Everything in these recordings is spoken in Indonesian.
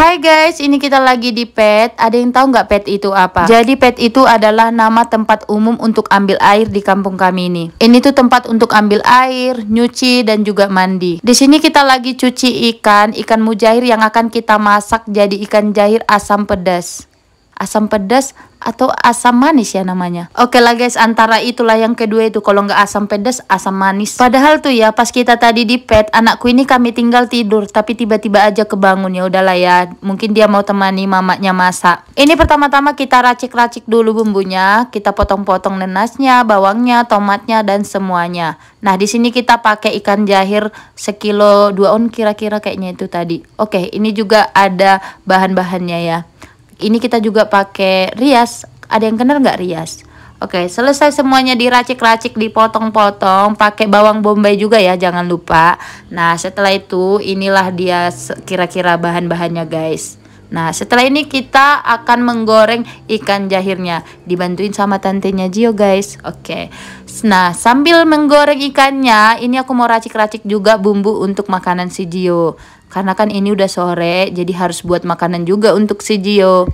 Hai guys, ini kita lagi di PET. Ada yang tahu nggak PET itu apa? Jadi PET itu adalah nama tempat umum untuk ambil air di kampung kami ini. Ini tuh tempat untuk ambil air, nyuci, dan juga mandi. Di sini kita lagi cuci ikan, ikan mujair yang akan kita masak jadi ikan jahir asam pedas asam pedas atau asam manis ya namanya. Oke lah guys, antara itulah yang kedua itu kalau nggak asam pedas, asam manis. Padahal tuh ya pas kita tadi di pet, anakku ini kami tinggal tidur tapi tiba-tiba aja kebangun ya udahlah ya. Mungkin dia mau temani mamanya masak. Ini pertama-tama kita racik-racik dulu bumbunya, kita potong-potong nenasnya, bawangnya, tomatnya dan semuanya. Nah, di sini kita pakai ikan jahir sekilo dua on kira-kira kayaknya itu tadi. Oke, ini juga ada bahan-bahannya ya ini kita juga pakai rias ada yang kenal nggak rias Oke, selesai semuanya diracik-racik, dipotong-potong, pakai bawang bombay juga ya, jangan lupa. Nah, setelah itu inilah dia kira-kira bahan-bahannya, guys. Nah, setelah ini kita akan menggoreng ikan jahirnya. Dibantuin sama tantenya Gio, guys. Oke. Okay. Nah, sambil menggoreng ikannya, ini aku mau racik-racik juga bumbu untuk makanan si Gio. Karena kan ini udah sore, jadi harus buat makanan juga untuk si Gio.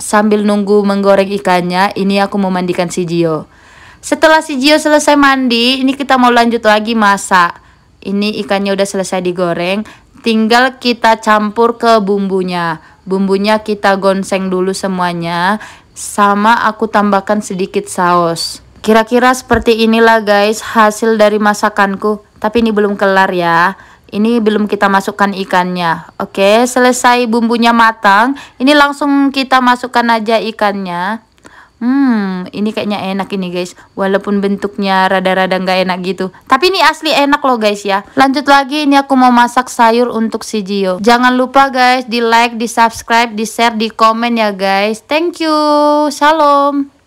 Sambil nunggu menggoreng ikannya, ini aku mau mandikan si Gio. Setelah si Gio selesai mandi, ini kita mau lanjut lagi masak. Ini ikannya udah selesai digoreng. Tinggal kita campur ke bumbunya. Bumbunya kita gonseng dulu semuanya. Sama aku tambahkan sedikit saus. Kira-kira seperti inilah guys hasil dari masakanku. Tapi ini belum kelar ya. Ini belum kita masukkan ikannya. Oke, selesai bumbunya matang. Ini langsung kita masukkan aja ikannya. Hmm, ini kayaknya enak ini guys. Walaupun bentuknya rada-rada nggak enak gitu. Tapi ini asli enak loh guys ya. Lanjut lagi, ini aku mau masak sayur untuk si Gio. Jangan lupa guys, di like, di subscribe, di share, di komen ya guys. Thank you. Shalom.